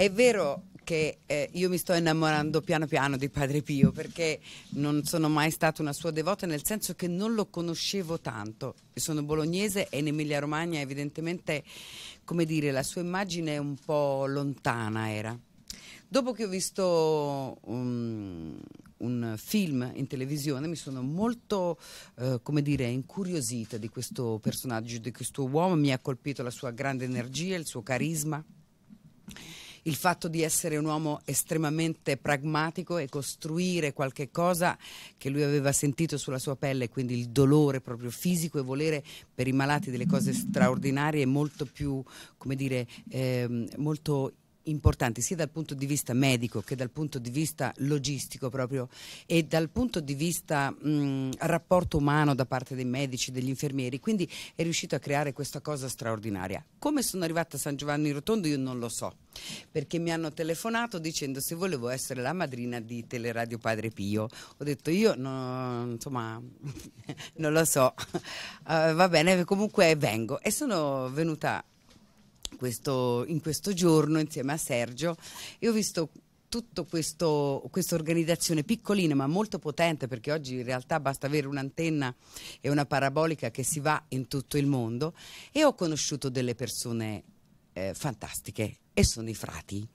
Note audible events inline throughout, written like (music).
È vero che eh, io mi sto innamorando piano piano di Padre Pio perché non sono mai stata una sua devota nel senso che non lo conoscevo tanto. Io sono bolognese e in Emilia Romagna evidentemente, come dire, la sua immagine è un po' lontana era. Dopo che ho visto um, un film in televisione mi sono molto, eh, come dire, incuriosita di questo personaggio, di questo uomo, mi ha colpito la sua grande energia, il suo carisma il fatto di essere un uomo estremamente pragmatico e costruire qualche cosa che lui aveva sentito sulla sua pelle, quindi il dolore proprio fisico e volere per i malati delle cose straordinarie molto più, come dire, eh, molto importanti sia dal punto di vista medico che dal punto di vista logistico proprio e dal punto di vista mh, rapporto umano da parte dei medici, degli infermieri, quindi è riuscito a creare questa cosa straordinaria. Come sono arrivata a San Giovanni Rotondo io non lo so, perché mi hanno telefonato dicendo se volevo essere la madrina di Teleradio Padre Pio. Ho detto io no, insomma (laughs) non lo so, uh, (laughs) va bene, comunque vengo e sono venuta questo, in questo giorno insieme a Sergio e ho visto tutta questa organizzazione piccolina ma molto potente perché oggi in realtà basta avere un'antenna e una parabolica che si va in tutto il mondo e ho conosciuto delle persone eh, fantastiche e sono i frati.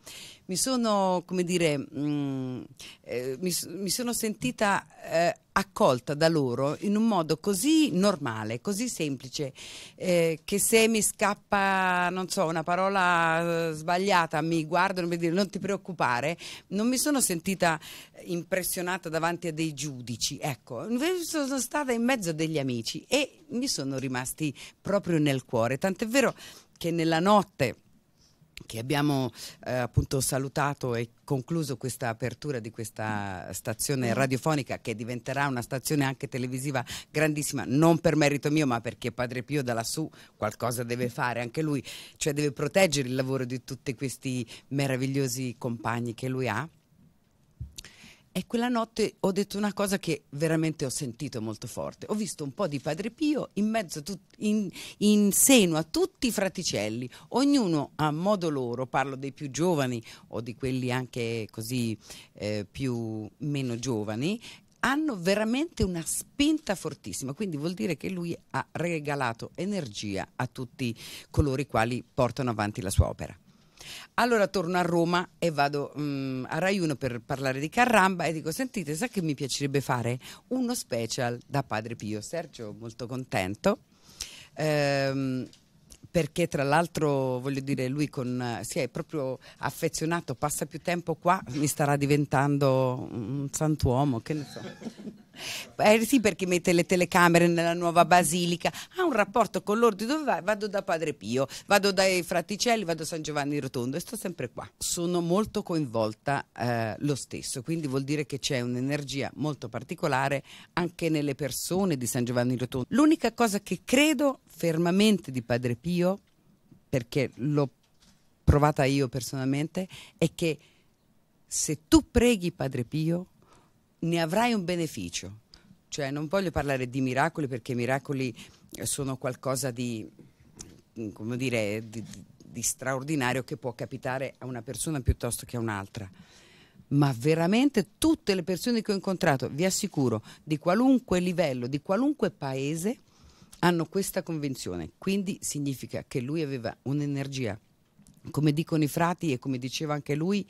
Mi sono, come dire, mh, mm, eh, mi, mi, sono sentita eh, accolta da loro in un modo così normale, così semplice, eh, che se mi scappa, non so, una parola eh, sbagliata, mi guardano e mi dicono non ti preoccupare, non mi sono sentita impressionata davanti a dei giudici, ecco, invece sono stata in mezzo a degli amici e mi sono rimasti proprio nel cuore, tant'è vero che nella notte che abbiamo eh, appunto salutato e concluso questa apertura di questa stazione mm. radiofonica che diventerà una stazione anche televisiva grandissima, non per merito mio ma perché Padre Pio da lassù qualcosa deve fare anche lui, cioè deve proteggere il lavoro di tutti questi meravigliosi compagni che lui ha e quella notte ho detto una cosa che veramente ho sentito molto forte. Ho visto un po' di Padre Pio in mezzo, tut- in, in seno a tutti i fraticelli, ognuno a modo loro, parlo dei più giovani o di quelli anche così eh, più meno giovani, hanno veramente una spinta fortissima, quindi vuol dire che lui ha regalato energia a tutti coloro i quali portano avanti la sua opera. Allora torno a Roma e vado um, a Rai 1 per parlare di Carramba e dico sentite, sa che mi piacerebbe fare uno special da Padre Pio. Sergio molto contento. Ehm, perché tra l'altro voglio dire lui con, si è proprio affezionato, passa più tempo qua, mi starà diventando un santuomo, che ne so. Eh, sì, perché mette le telecamere nella nuova basilica, ha un rapporto con l'ordine dove vai? Vado da Padre Pio, vado dai Fraticelli, vado a San Giovanni Rotondo e sto sempre qua. Sono molto coinvolta eh, lo stesso, quindi vuol dire che c'è un'energia molto particolare anche nelle persone di San Giovanni Rotondo. L'unica cosa che credo fermamente di Padre Pio, perché l'ho provata io personalmente, è che se tu preghi Padre Pio, ne avrai un beneficio. Cioè, non voglio parlare di miracoli perché i miracoli eh, sono qualcosa di, mm, come dire, di, di straordinario che può capitare a una persona piuttosto che a un'altra. Ma veramente tutte le persone che ho incontrato, vi assicuro, di qualunque livello, di qualunque paese, hanno questa convinzione. Quindi significa che lui aveva un'energia, come dicono i frati e come diceva anche lui,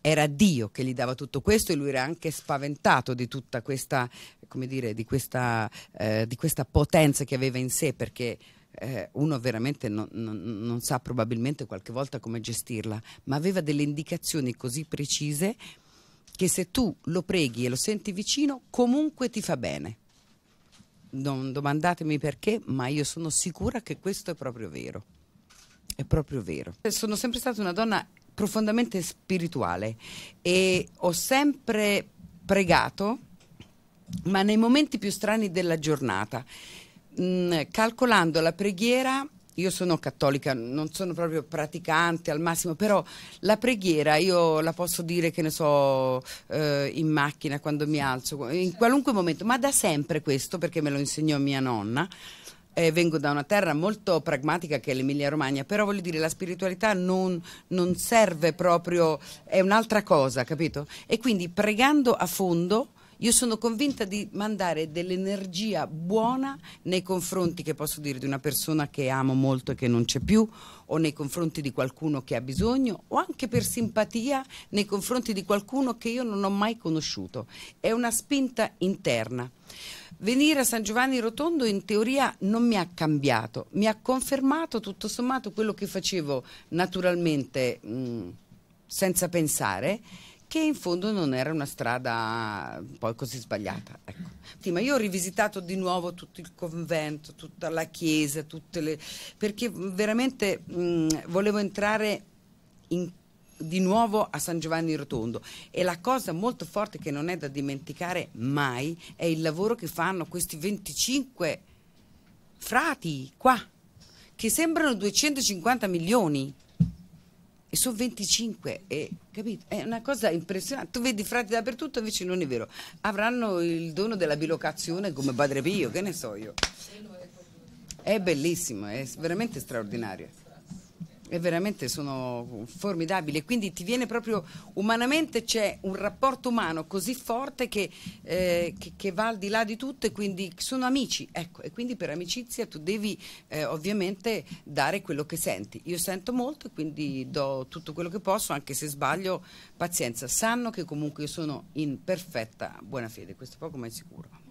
era Dio che gli dava tutto questo e lui era anche spaventato di tutta questa, come dire, di questa, eh, di questa potenza che aveva in sé perché eh, uno veramente non, non, non, sa probabilmente qualche volta come gestirla, ma aveva delle indicazioni così precise che se tu lo preghi e lo senti vicino comunque ti fa bene. Non domandatemi perché, ma io sono sicura che questo è proprio vero. È proprio vero. Sono sempre stata una donna profondamente spirituale e ho sempre pregato, ma nei momenti più strani della giornata, mh, mm, calcolando la preghiera io sono cattolica, non sono proprio praticante al massimo, però la preghiera io la posso dire che ne so eh, in macchina quando mi alzo, in qualunque momento, ma da sempre questo perché me lo insegnò mia nonna eh, vengo da una terra molto pragmatica che è l'Emilia Romagna, però voglio dire la spiritualità non, non serve proprio, è un'altra cosa, capito? E quindi pregando a fondo io sono convinta di mandare dell'energia buona nei confronti, che posso dire, di una persona che amo molto e che non c'è più, o nei confronti di qualcuno che ha bisogno, o anche per simpatia nei confronti di qualcuno che io non ho mai conosciuto. È una spinta interna. Venire a San Giovanni Rotondo in teoria non mi ha cambiato, mi ha confermato tutto sommato quello che facevo naturalmente mh, senza pensare che in fondo non era una strada poi così sbagliata. Ecco. Sì, ma io ho rivisitato di nuovo tutto il convento, tutta la chiesa, le... perché veramente mh, volevo entrare in... di nuovo a San Giovanni Rotondo e la cosa molto forte che non è da dimenticare mai è il lavoro che fanno questi 25 frati qua, che sembrano 250 milioni e sono 25 e, capito? È una cosa impressionante. Tu vedi frati dappertutto, invece non è vero. Avranno il dono della bilocazione come Padre Pio, che ne so io. È bellissimo, è veramente straordinario e veramente sono formidabili. Quindi ti viene proprio umanamente c'è un rapporto umano così forte che, eh, che, che, va al di là di tutto e quindi sono amici. Ecco, e quindi per amicizia tu devi eh, ovviamente dare quello che senti. Io sento molto e quindi do tutto quello che posso, anche se sbaglio, pazienza. Sanno che comunque io sono in perfetta buona fede, questo poco ma è sicuro.